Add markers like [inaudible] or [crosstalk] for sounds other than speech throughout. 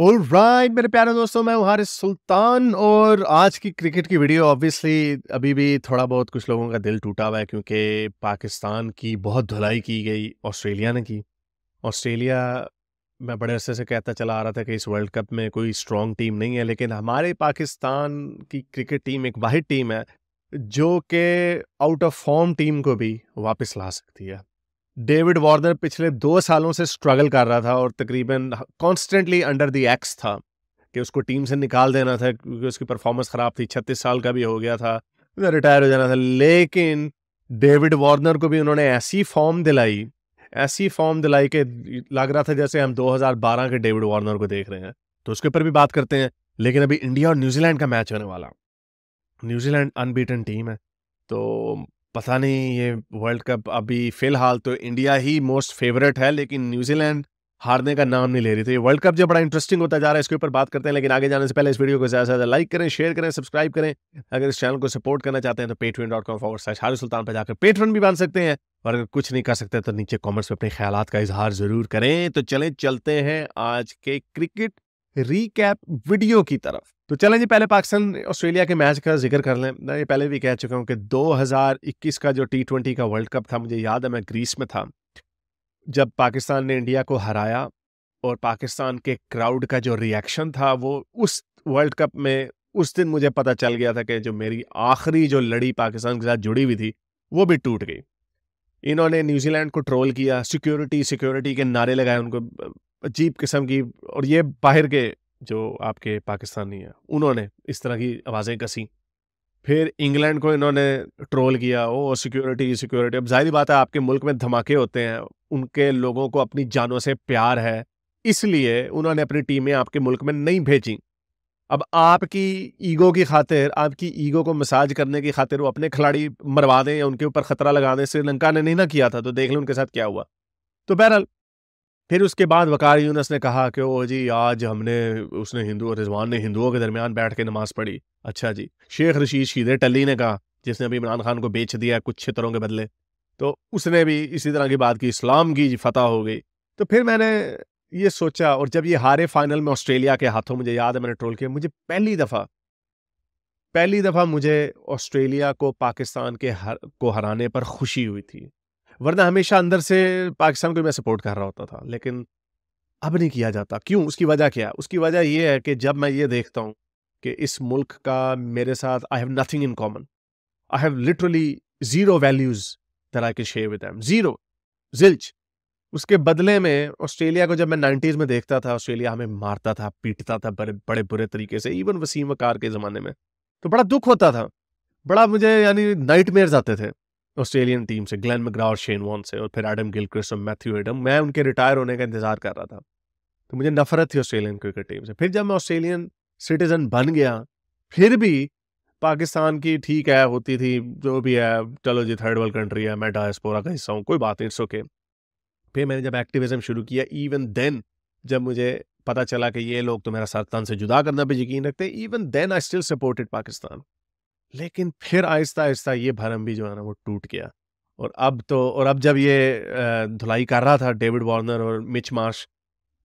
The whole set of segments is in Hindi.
ऑल राइट मेरे प्यारे दोस्तों मैं हूं सुल्तान और आज की क्रिकेट की वीडियो ऑब्वियसली अभी भी थोड़ा बहुत कुछ लोगों का दिल टूटा हुआ है क्योंकि पाकिस्तान की बहुत धुलाई की गई ऑस्ट्रेलिया ने की ऑस्ट्रेलिया मैं बड़े अरसे से कहता चला आ रहा था कि इस वर्ल्ड कप में कोई स्ट्रॉन्ग टीम नहीं है लेकिन हमारे पाकिस्तान की क्रिकेट टीम एक वाहिद टीम है जो कि आउट ऑफ फॉर्म टीम को भी वापस ला सकती है डेविड वार्नर पिछले दो सालों से स्ट्रगल कर रहा था और तकरीबन कॉन्स्टेंटली अंडर दी एक्स था कि उसको टीम से निकाल देना था क्योंकि उसकी परफॉर्मेंस ख़राब थी छत्तीस साल का भी हो गया था रिटायर हो जाना था लेकिन डेविड वार्नर को भी उन्होंने ऐसी फॉर्म दिलाई ऐसी फॉर्म दिलाई कि लग रहा था जैसे हम 2012 के डेविड वार्नर को देख रहे हैं तो उसके ऊपर भी बात करते हैं लेकिन अभी इंडिया और न्यूजीलैंड का मैच होने वाला न्यूजीलैंड अनबीटन टीम है तो पता नहीं ये वर्ल्ड कप अभी फिलहाल तो इंडिया ही मोस्ट फेवरेट है लेकिन न्यूजीलैंड हारने का नाम नहीं ले रही तो ये वर्ल्ड कप जब बड़ा इंटरेस्टिंग होता जा रहा है इसके ऊपर बात करते हैं लेकिन आगे जाने से पहले इस वीडियो को ज़्यादा से ज़्यादा लाइक करें शेयर करें सब्सक्राइब करें अगर इस चैनल को सपोर्ट करना चाहते हैं तो Patreon dot com forward slash Haris Sultan पर जाकर पेट्रन भी बन सकते हैं और अगर कुछ नहीं कर सकते तो नीचे कॉमेंट्स में अपने ख्याल का इजहार ज़रूर करें तो चले चलते हैं आज के क्रिकेट रिकैप वीडियो की तरफ तो चलें जी पहले पाकिस्तान ऑस्ट्रेलिया के मैच का जिक्र कर लें मैं ये पहले भी कह चुका हूँ कि 2021 का जो टी ट्वेंटी का वर्ल्ड कप था मुझे याद है मैं ग्रीस में था जब पाकिस्तान ने इंडिया को हराया और पाकिस्तान के क्राउड का जो रिएक्शन था वो उस वर्ल्ड कप में उस दिन मुझे पता चल गया था कि जो मेरी आखिरी जो लड़ी पाकिस्तान के साथ जुड़ी हुई थी वो भी टूट गई इन्होंने न्यूजीलैंड को ट्रोल किया सिक्योरिटी सिक्योरिटी के नारे लगाए उनको अजीब किस्म की और ये बाहर के जो आपके पाकिस्तानी हैं उन्होंने इस तरह की आवाज़ें कसी फिर इंग्लैंड को इन्होंने ट्रोल किया ओ सिक्योरिटी सिक्योरिटी अब जाहिर बात है आपके मुल्क में धमाके होते हैं उनके लोगों को अपनी जानों से प्यार है इसलिए उन्होंने अपनी टीमें आपके मुल्क में नहीं भेजी अब आपकी ईगो की खातिर आपकी ईगो को मसाज करने की खातिर वो अपने खिलाड़ी मरवा दें या उनके ऊपर खतरा लगा दें श्रीलंका ने नहीं ना किया था तो देख लें उनके साथ क्या हुआ तो बहरहाल फिर उसके बाद वकार यूनस ने कहा कि ओ जी आज हमने उसने हिंदू रिजवान ने हिंदुओं के दरमियान बैठ के नमाज़ पढ़ी अच्छा जी शेख रशीद शीदे टली ने कहा जिसने अभी इमरान खान को बेच दिया कुछ छितरों के बदले तो उसने भी इसी तरह की बात की इस्लाम की फतह हो गई तो फिर मैंने ये सोचा और जब ये हारे फाइनल में ऑस्ट्रेलिया के हाथों मुझे याद है मैंने ट्रोल किया मुझे पहली दफ़ा पहली दफ़ा मुझे ऑस्ट्रेलिया को पाकिस्तान के हर को हराने पर खुशी हुई थी वरना हमेशा अंदर से पाकिस्तान को मैं सपोर्ट कर रहा होता था लेकिन अब नहीं किया जाता क्यों उसकी वजह क्या उसकी वजह यह है कि जब मैं ये देखता हूँ कि इस मुल्क का मेरे साथ I have nothing in common I have literally zero values तरह I can share with em zero zilch उसके बदले में ऑस्ट्रेलिया को जब मैं नाइन्टीज़ में देखता था ऑस्ट्रेलिया हमें मारता था पीटता था बड़े बड़े बुरे तरीके से इवन वसीम वकार के ज़माने में तो बड़ा दुख होता था बड़ा मुझे यानी नाइट आते थे ऑस्ट्रेलियन टीम से ग्लेन मग्रा और शेन वॉन से और फिर एडम गिलक्रिस्ट और मैथ्यू एडम मैं उनके रिटायर होने का इंतजार कर रहा था तो मुझे नफरत थी ऑस्ट्रेलियन क्रिकेट टीम से फिर जब मैं ऑस्ट्रेलियन सिटीजन बन गया फिर भी पाकिस्तान की ठीक है होती थी जो भी है चलो जी थर्ड वर्ल्ड कंट्री है मैं डायस्पोरा का हिस्सा हूँ कोई बात नहीं इट्स ओके फिर मैंने जब एक्टिविज्म शुरू किया इवन देन जब मुझे पता चला कि ये लोग तो मेरा सरतान से जुदा करना पे यकीन रखते even then I still supported Pakistan लेकिन फिर आहिस्ता आहिस्ता ये भरम भी जो है ना वो टूट गया और अब तो और अब जब ये धुलाई कर रहा था डेविड वार्नर और मिच मार्श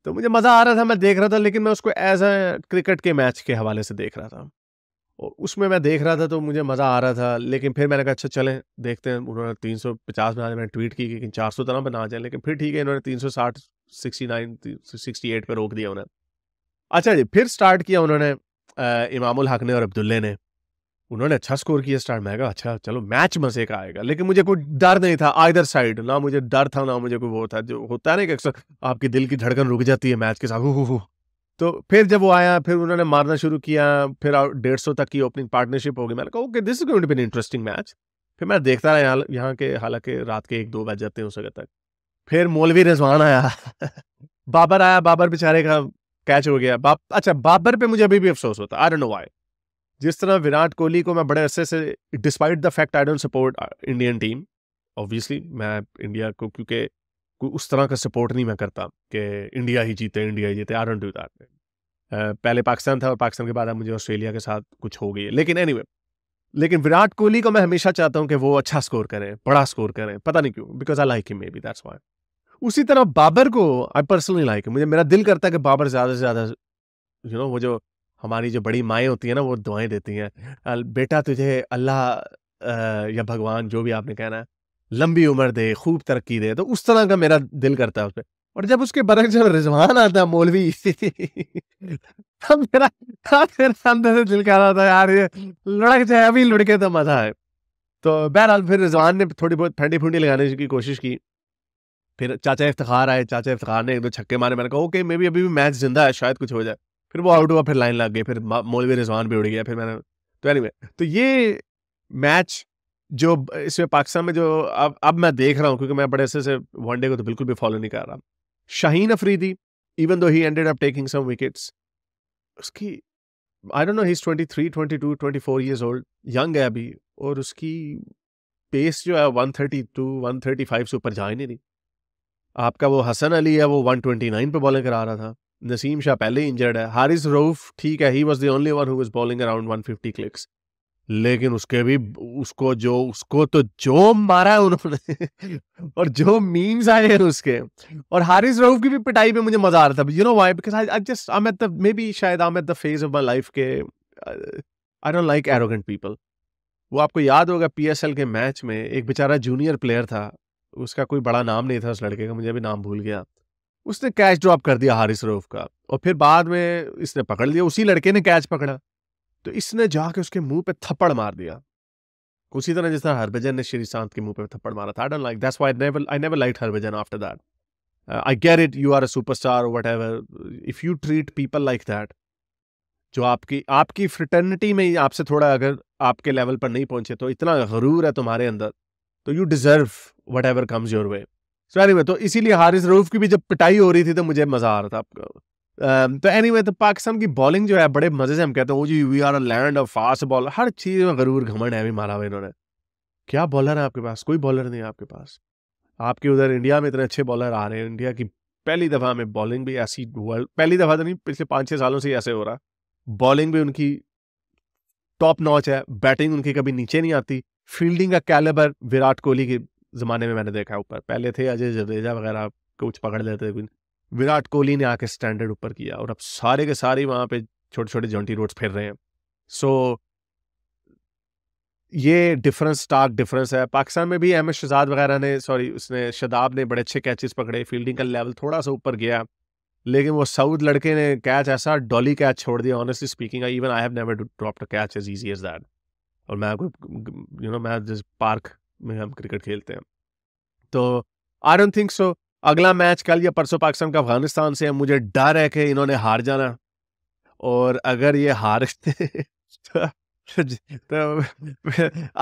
तो मुझे मज़ा आ रहा था मैं देख रहा था लेकिन मैं उसको एज अ क्रिकेट के मैच के हवाले से देख रहा था और उसमें मैं देख रहा था तो मुझे मज़ा आ रहा था लेकिन फिर मैंने कहा अच्छा चलें देखते हैं उन्होंने तीन सौ पचास बना मैंने ट्वीट की कि चार सौ तरह तो बना जाए लेकिन फिर ठीक है इन्होंने तीन सौ साठ सिक्सटी नाइन सिक्सटी एट पर रोक दिया उन्होंने अच्छा जी फिर स्टार्ट किया उन्होंने इमामुल हक ने और अब्दुल्ले ने उन्होंने अच्छा स्कोर किया स्टार मैं कहा अच्छा चलो मैच मजे का आएगा लेकिन मुझे कोई डर नहीं था आइदर साइड ना मुझे डर था ना मुझे कोई वो था जो होता है ना कि अक्सर आपकी दिल की धड़कन रुक जाती है मैच के साथ हु हु तो फिर जब वो आया फिर उन्होंने मारना शुरू किया फिर डेढ़ सौ तक की ओपनिंग पार्टनरशिप हो गई मैंने कहा okay this is going to be interesting match फिर मैं देखता रहा यहाँ यहाँ के हालांकि रात के एक दो बज जाते हैं उस तक फिर मौलवी रिजवान आया [laughs] बाबर आया बाबर बेचारे का कैच हो गया बाप अच्छा बाबर पे मुझे अभी भी अफसोस होता आई डोंट नो व्हाई जिस तरह विराट कोहली को मैं बड़े अरसे से despite the fact I don't support Indian team obviously मैं इंडिया को क्योंकि उस तरह का सपोर्ट नहीं मैं करता कि इंडिया ही जीते इंडिया ही जीते आर डू दैट पहले पाकिस्तान था और पाकिस्तान के बाद मुझे ऑस्ट्रेलिया के साथ कुछ हो गई है लेकिन एनी anyway, लेकिन विराट कोहली को मैं हमेशा चाहता हूं कि वो अच्छा स्कोर करें बड़ा स्कोर करें पता नहीं क्यों because I like him maybe that's why उसी तरह बाबर को आई पर्सनली लाइक मुझे मेरा दिल करता है कि बाबर ज़्यादा से ज़्यादा यू नो वो जो हमारी जो बड़ी माएँ होती हैं ना वो दुआएं देती हैं बेटा तुझे अल्लाह या भगवान जो भी आपने कहना है लंबी उम्र दे खूब तरक्की दे तो उस तरह का मेरा दिल करता है उस पर और जब उसके बरक जब रिजवान आता है मौलवी तब मेरा अंदर से दिल कर रहा था यार ये लड़क जाए अभी लड़के तो मजा है तो बहरहाल फिर रिजवान ने थोड़ी बहुत ठंडी फुंडी लगाने की कोशिश की फिर चाचा इफ्तार आए चाचा इफ्तार ने एक दो छक्के मारे मैंने कहा ओके मे बी अभी भी मैच जिंदा है शायद कुछ हो जाए फिर वो आउट हुआ फिर लाइन लग गई फिर मौलवी रिजवान भी उड़ गया फिर मैंने तो एनी anyway, तो ये मैच जो इसमें पाकिस्तान में जो अब अब मैं देख रहा हूँ क्योंकि मैं बड़े अच्छे से वनडे को तो बिल्कुल भी फॉलो नहीं कर रहा Shaheen Afridi even though he ended up taking some wickets उसकी I don't know he is twenty three twenty two twenty four years old young है अभी और उसकी पेस जो है one thirty two one thirty five से ऊपर जा ही नहीं रही आपका वो हसन अली है वो वन ट्वेंटी नाइन पर बॉलिंग करा रहा था नसीम शाह पहले इंजर्ड है हारिस रऊफ ठीक है he was the only one who was bowling around one fifty clicks लेकिन उसके भी उसको जो उसको तो जो मारा है उन्होंने [laughs] और जो मीम्स आए हैं उसके और हारिस रऊफ की भी पिटाई पे मुझे मजा आ रहा था you know why because I I just I at the maybe शायद I at the phase of my life के I don't like arrogant people वो आपको याद होगा पीएसएल के मैच में एक बेचारा जूनियर प्लेयर था उसका कोई बड़ा नाम नहीं था उस लड़के का मुझे अभी नाम भूल गया उसने कैच ड्रॉप कर दिया हारिस रऊफ का और फिर बाद में इसने पकड़ लिया उसी लड़के ने कैच पकड़ा तो इसने जाके उसके मुंह पे थप्पड़ मार दिया उसी तरह जिस तरह हरभजन ने श्री शांत के मुंह पे थप्पड़ मारा था I like that's why I never like Harbhajan after that I get it you are a superstar whatever if you treat people like that जो आपकी आपकी फ्रिटर्निटी में ही आपसे थोड़ा अगर आपके लेवल पर नहीं पहुंचे तो इतना गरूर है तुम्हारे अंदर तो you deserve whatever comes your way so anyway तो इसीलिए हारिस रऊफ की भी जब पिटाई हो रही थी तो मुझे मज़ा आ रहा था आपका तो एनी anyway, तो पाकिस्तान की बॉलिंग जो है बड़े मज़े से हम कहते हैं oh ji we are a land of fast bowler हर चीज़ में गरूर घमंड है भी मारा हुआ इन्होंने क्या बॉलर है आपके पास कोई बॉलर नहीं है आपके पास आपके उधर इंडिया में इतने अच्छे बॉलर आ रहे हैं इंडिया की पहली दफ़ा में बॉलिंग भी ऐसी वर्ल्ड पहली दफ़ा तो नहीं पिछले पाँच छः सालों से ऐसे हो रहा बॉलिंग भी उनकी टॉप नॉच है बैटिंग उनकी कभी नीचे नहीं आती फील्डिंग का कैलेबर विराट कोहली की ज़माने में मैंने देखा ऊपर पहले थे अजय जडेजा वगैरह कुछ पकड़ लेते थे विराट कोहली ने आके स्टैंडर्ड ऊपर किया और अब सारे के सारे वहाँ पे छोटे छोटे जॉन्टी रोड्स फिर रहे हैं सो so, ये डिफरेंस स्टार्क डिफरेंस है पाकिस्तान में भी अहमद शहजाद वगैरह ने सॉरी उसने शदाब ने बड़े अच्छे कैचेस पकड़े फील्डिंग का लेवल थोड़ा सा ऊपर गया लेकिन वो साउथ लड़के ने कैच ऐसा डॉली कैच छोड़ दिया honestly speaking even I have never dropped a catch as easy as that और मैं यू नो मैं जिस पार्क में हम क्रिकेट खेलते हैं तो आई डोंट थिंक सो अगला मैच कल या परसों पाकिस्तान का अफगानिस्तान से है मुझे डर है कि इन्होंने हार जाना और अगर ये हार [laughs] तो, तो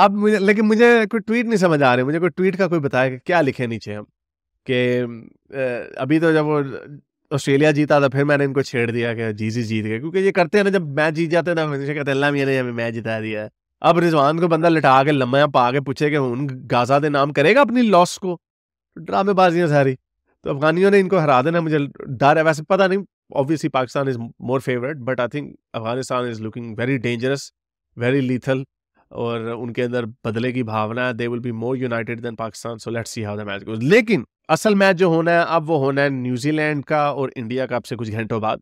अब मुझे लेकिन मुझे कोई ट्वीट नहीं समझ आ रही मुझे कोई ट्वीट का कोई बताया कि क्या लिखे नीचे हम कि अभी तो जब वो ऑस्ट्रेलिया जीता था फिर मैंने इनको छेड़ दिया कि जी जी जीत गए क्योंकि ये करते हैं ना जब मैच जीत जाते हैं ना हमेशा कहते हैं अल्लाह मियाँ ने हमें मैच जिता दिया है अब रिजवान को बंदा लटा के लम्बा पा के पूछे कि उन गाजा दे नाम करेगा अपनी लॉस को ड्रामेबाजियाँ सारी तो अफगानियों ने इनको हरा देना मुझे डर है वैसे पता नहीं obviously Pakistan is more favourite but I think Afghanistan is looking very dangerous very lethal और उनके अंदर बदले की भावना है they will be more united than Pakistan so let's see how the match goes लेकिन असल मैच जो होना है अब वो होना है न्यूजीलैंड का और इंडिया का अब से कुछ घंटों बाद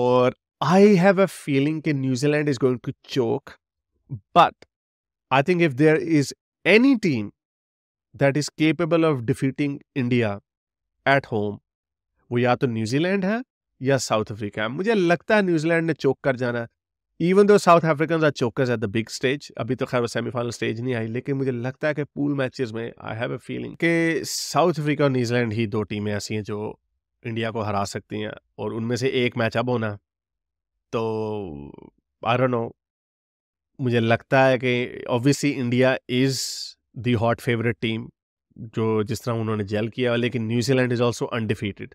और आई हैव अ फीलिंग कि New Zealand is going to choke But I think if there is any team that is capable of defeating India at home, वो या तो न्यूजीलैंड है या साउथ अफ्रीका है मुझे लगता है न्यूजीलैंड ने चोक कर जाना even though South African are chokers at the big stage अभी तो खैर सेमीफाइनल स्टेज नहीं आई लेकिन मुझे लगता है कि पूल मैचेस में आई हैव अ फीलिंग कि साउथ अफ्रीका और न्यूजीलैंड ही दो टीमें ऐसी हैं जो इंडिया को हरा सकती हैं और उनमें से एक मैच अब होना तो आई डोंट नो मुझे लगता है कि obviously India is the hot favourite team जो जिस तरह उन्होंने जेल किया लेकिन New Zealand is also undefeated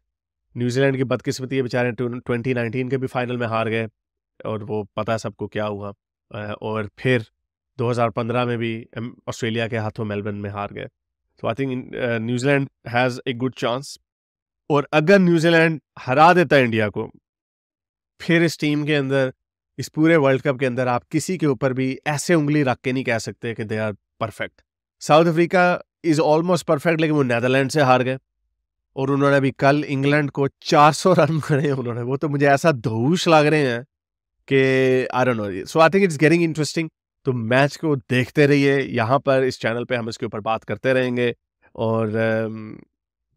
New Zealand की बदकिस्मती है बेचारे ट्वेंटी नाइनटीन के भी फाइनल में हार गए और वो पता सबको क्या हुआ और फिर 2015 में भी ऑस्ट्रेलिया के हाथों मेलबर्न में हार गए तो I think New Zealand has a good chance और अगर न्यूजीलैंड हरा देता है इंडिया को फिर इस टीम के अंदर इस पूरे वर्ल्ड कप के अंदर आप किसी के ऊपर भी ऐसे उंगली रख के नहीं कह सकते कि they are perfect South Africa is almost perfect लेकिन वो नैदरलैंड से हार गए और उन्होंने अभी कल इंग्लैंड को 400 रन करे उन्होंने वो तो मुझे ऐसा धूस लग रहे हैं कि I don't know so I think it's getting interesting तो मैच को देखते रहिए यहाँ पर इस चैनल पे हम इसके ऊपर बात करते रहेंगे और um,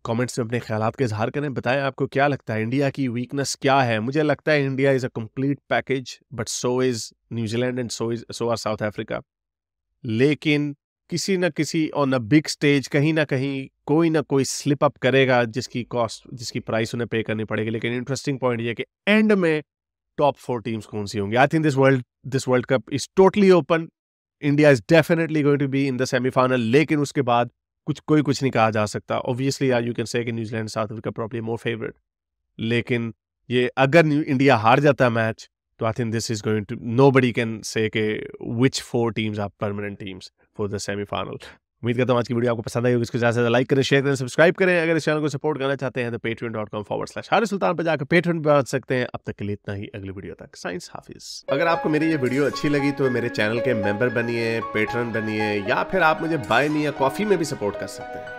कमेंट्स में अपने ख्याल के इजहार करें बताएं आपको क्या लगता है इंडिया की वीकनेस क्या है मुझे लगता है India is a complete package but so is New Zealand and so is so are South Africa लेकिन किसी न किसी ऑन अ बिग स्टेज कहीं ना कहीं कोई ना कोई स्लिप अप करेगा जिसकी कॉस्ट जिसकी प्राइस उन्हें पे करनी पड़ेगी लेकिन इंटरेस्टिंग पॉइंट ये कि एंड में टॉप फोर टीम्स कौन सी होंगी I think this world this world cup is totally open India is definitely going to be in the semifinal लेकिन उसके बाद कुछ कोई कुछ नहीं कहा जा सकता obviously you can say New Zealand South Africa probably more favourite लेकिन ये अगर इंडिया हार जाता है मैच तो I think this is going to nobody can say which four teams are permanent teams for the semifinal उम्मीद करता हूँ आज की वीडियो आपको पसंद आई होगी इसको ज़्यादा से लाइक करें शेयर करें सब्सक्राइब करें अगर इस चैनल को सपोर्ट करना चाहते हैं तो Patreon dot com forward slash हर सुल्तान पर जाकर पेट्रीन पर पहुंच सकते हैं अब तक के लिए इतना ही अगली वीडियो तक साइंस हाफिज अगर आपको मेरी ये वीडियो अच्छी लगी तो मेरे चैनल के मेंबर बनिए पेट्रन बनिए या फिर आप मुझे बाय मी या कॉफी में भी सपोर्ट कर सकते हैं